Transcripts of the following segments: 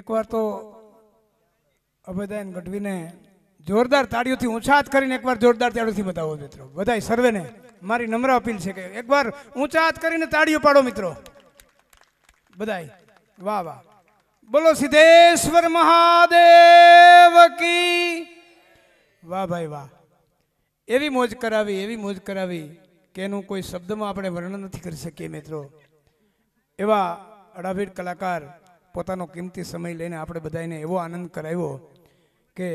એકવાર તો અભયદાન ગઢવીને જોરદાર તાળીઓથી ઊંચા હાથ કરીને એકવાર જોરદાર તાળીઓથી બતાવો મિત્રો બધા સર્વેને મારી નમ્ર અપીલ છે કે એકવાર ઊંચા હાથ કરીને તાળીઓ પાડો મિત્રો બધાય વાહ વાહ બોલો સિદ્ધેશ્વર મહાદેવ કી વાહ ભાઈ વાહ એવી મોજ કરાવી એવી મોજ કરાવી કે એનું કોઈ શબ્દમાં આપણે વર્ણન નથી કરી શકીએ મિત્રો એવા અડાભીડ કલાકાર પોતાનો કિંમતી સમય લઈને આપણે બધાને એવો આનંદ કરાવ્યો કે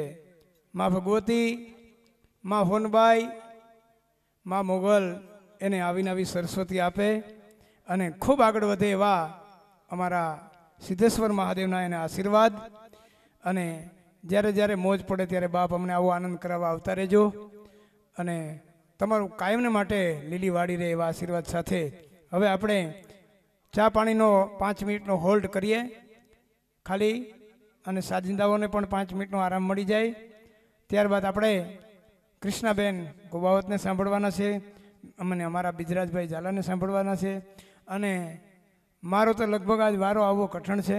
મા ભગવતી મા હોનબાઈ મા મોગલ એને આવીને આવી સરસ્વતી આપે અને ખૂબ આગળ વધે એવા અમારા સિદ્ધેશ્વર મહાદેવના એને આશીર્વાદ અને જ્યારે જ્યારે મોજ પડે ત્યારે બાપ અમને આવો આનંદ કરાવવા આવતા રહેજો અને તમારું કાયમને માટે લીલી વાડી રહે એવા આશીર્વાદ સાથે હવે આપણે ચા પાણીનો પાંચ મિનિટનો હોલ્ડ કરીએ ખાલી અને સાજિંદાઓને પણ પાંચ મિનિટનો આરામ મળી જાય ત્યારબાદ આપણે કૃષ્ણાબેન ગોબાવતને સાંભળવાના છે અમને અમારા બિજરાજભાઈ ઝાલાને સાંભળવાના છે અને મારો તો લગભગ આજ વારો આવવો કઠણ છે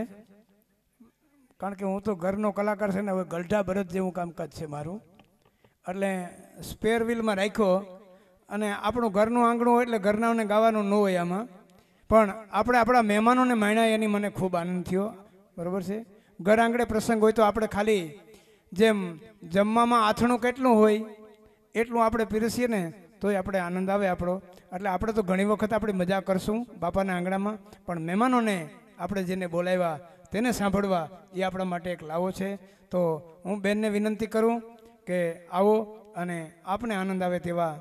કારણ કે હું તો ઘરનો કલાકાર છે ને હવે ગલઢા ભરત જેવું કામકાજ છે મારું એટલે સ્પેર વ્હીલમાં રાખ્યો અને આપણું ઘરનું આંગણું હોય એટલે ઘરનાઓને ગાવાનું ન હોય આમાં પણ આપણે આપણા મહેમાનોને માણ્યા એની મને ખૂબ આનંદ થયો બરાબર છે ઘર આંગણે પ્રસંગ હોય તો આપણે ખાલી જેમ જમવામાં આથણું કેટલું હોય એટલું આપણે પીરસીએ ને તોય આપણે આનંદ આવે આપણો એટલે આપણે તો ઘણી વખત આપણે મજા કરશું બાપાના આંગણામાં પણ મહેમાનોને આપણે જેને બોલાવ્યા તેને સાંભળવા એ આપણા માટે એક લાવો છે તો હું બેનને વિનંતી કરું કે આવો અને આપને આનંદ આવે તેવા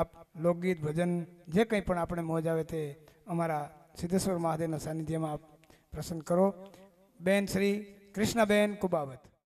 આપ લોકગીત ભજન જે કંઈ પણ આપણે મોજ આવે તે અમારા સિદ્ધેશ્વર મહાદેવના સાનિધ્યમાં આપ પ્રસન્ન કરો બેન શ્રી કૃષ્ણબેન કુબાવત